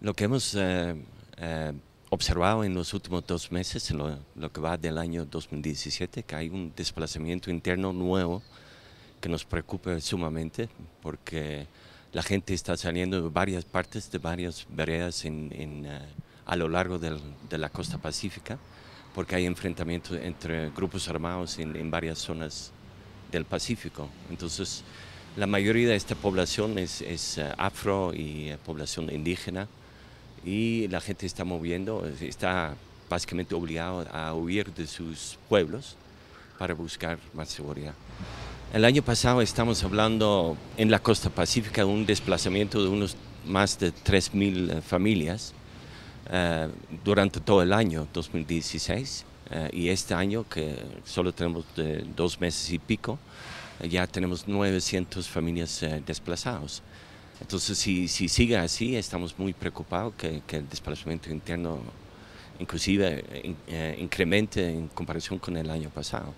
Lo que hemos eh, eh, observado en los últimos dos meses, en lo, que va del año 2017, que hay un desplazamiento interno nuevo que nos preocupa sumamente porque la gente está saliendo de varias partes, de varias veredas en, eh, a lo largo de la costa pacífica, porque hay enfrentamientos entre grupos armados en, varias zonas del Pacífico. Entonces, la mayoría de esta población es, afro y población indígena y la gente está moviendo, está básicamente obligado a huir de sus pueblos para buscar más seguridad. El año pasado estamos hablando en la costa pacífica de un desplazamiento de unos más de 3.000 eh, familias eh, durante todo el año 2016 eh, y este año que solo tenemos dos meses y pico, ya tenemos 900 familias desplazados. desplazadas. Entonces, si, si sigue así, estamos muy preocupados que, el desplazamiento interno inclusive eh, eh, incremente en comparación con el año pasado.